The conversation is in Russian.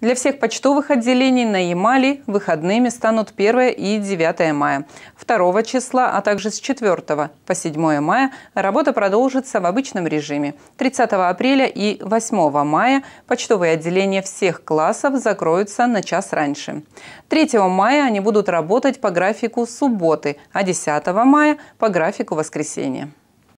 Для всех почтовых отделений на Ямали выходными станут 1 и 9 мая. 2 числа, а также с 4 по 7 мая работа продолжится в обычном режиме. 30 апреля и 8 мая почтовые отделения всех классов закроются на час раньше. 3 мая они будут работать по графику субботы, а 10 мая по графику воскресенья.